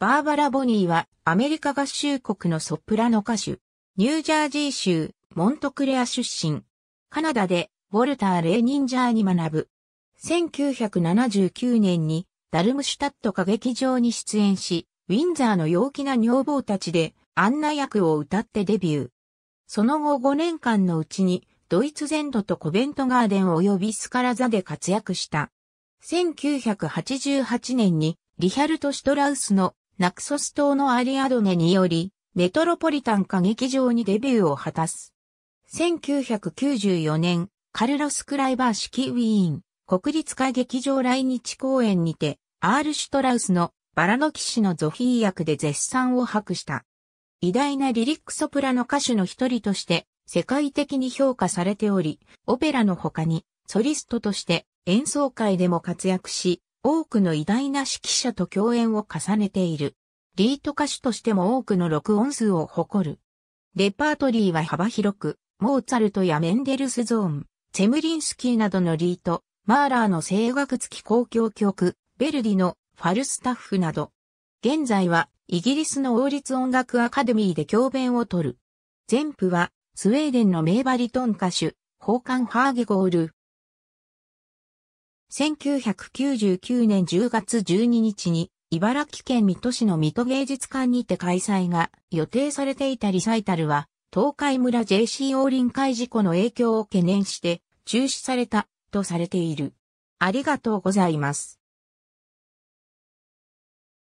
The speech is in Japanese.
バーバラ・ボニーはアメリカ合衆国のソプラノ歌手。ニュージャージー州モントクレア出身。カナダでウォルター・レーニンジャーに学ぶ。1979年にダルムシュタット歌劇場に出演し、ウィンザーの陽気な女房たちでアンナ役を歌ってデビュー。その後5年間のうちにドイツ全土とコベントガーデン及びスカラザで活躍した。1988年にリヒャルト・シュトラウスのナクソス島のアリアドネにより、メトロポリタン歌劇場にデビューを果たす。1994年、カルロス・クライバー式ウィーン、国立歌劇場来日公演にて、アール・シュトラウスのバラノ騎士のゾフィー役で絶賛を博した。偉大なリリックソプラの歌手の一人として世界的に評価されており、オペラの他にソリストとして演奏会でも活躍し、多くの偉大な指揮者と共演を重ねている。リート歌手としても多くの録音数を誇る。レパートリーは幅広く、モーツァルトやメンデルスゾーン、チェムリンスキーなどのリート、マーラーの声楽付き公共曲、ベルディのファルスタッフなど。現在はイギリスの王立音楽アカデミーで教鞭を取る。全部はスウェーデンの名バリトン歌手、ホーカン・ハーゲゴール、1999年10月12日に、茨城県水戸市の水戸芸術館にて開催が予定されていたリサイタルは、東海村 JCO 臨海事故の影響を懸念して中止されたとされている。ありがとうございます。